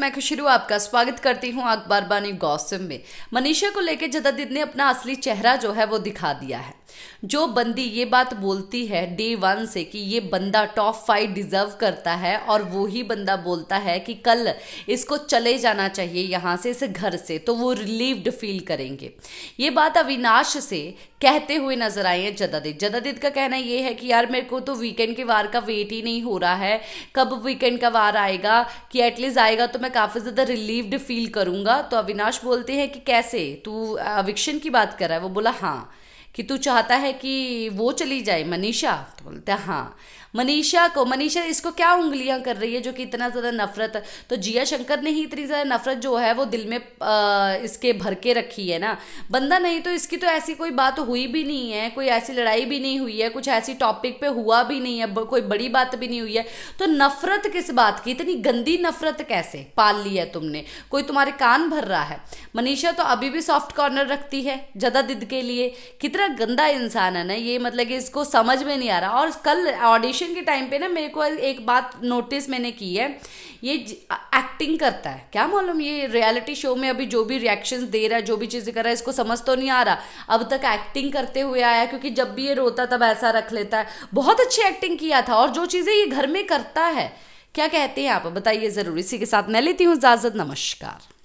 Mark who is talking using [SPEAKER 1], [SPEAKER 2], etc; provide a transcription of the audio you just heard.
[SPEAKER 1] मैं खुशरू आपका स्वागत करती हूं अखबार बानी गौसम में मनीषा को लेकर जदादित ने अपना असली चेहरा जो है वो दिखा दिया है जो बंदी ये बात बोलती है डे वन से कि ये बंदा टॉप फाइव डिजर्व करता है और वो ही बंदा बोलता है कि कल इसको चले जाना चाहिए यहाँ से इस घर से तो वो रिलीव्ड फील करेंगे ये बात अविनाश से कहते हुए नजर आए हैं जदादित जदादित का कहना ये है कि यार मेरे को तो वीकेंड के वार का वेट ही नहीं हो रहा है कब वीकेंड का वार आएगा कि एटलीस्ट आएगा तो मैं काफ़ी ज़्यादा रिलीव्ड फील करूँगा तो अविनाश बोलते हैं कि कैसे तू अविक्शन की बात कर रहा है वो बोला हाँ कि तू चाहता है कि वो चली जाए मनीषा तो बोलते हैं हाँ मनीषा को मनीषा इसको क्या उंगलियां कर रही है जो कि इतना ज़्यादा नफरत तो जिया शंकर ने ही इतनी ज़्यादा नफरत जो है वो दिल में इसके भर के रखी है ना बंदा नहीं तो इसकी तो ऐसी कोई बात हुई भी नहीं है कोई ऐसी लड़ाई भी नहीं हुई है कुछ ऐसी टॉपिक पे हुआ भी नहीं है कोई बड़ी बात भी नहीं हुई है तो नफरत किस बात की इतनी गंदी नफरत कैसे पाल ली है तुमने कोई तुम्हारे कान भर रहा है मनीषा तो अभी भी सॉफ्ट कॉर्नर रखती है जदा दिद के लिए कितना इतना गंदा इंसान है ना ये मतलब कि इसको समझ में नहीं आ रहा और कल ऑडिशन के टाइम पे ना मेरे को एक बात नोटिस मैंने की है ये एक्टिंग करता है क्या मालूम ये रियलिटी शो में अभी जो भी रिएक्शंस दे रहा है जो भी चीज़ें कर रहा है इसको समझ तो नहीं आ रहा अब तक एक्टिंग करते हुए आया क्योंकि जब भी ये रोता तब ऐसा रख लेता है बहुत अच्छी एक्टिंग किया था और जो चीज़ें ये घर में करता है क्या कहते हैं आप बताइए ज़रूर इसी के साथ मैं लेती हूँ इजाज़त नमस्कार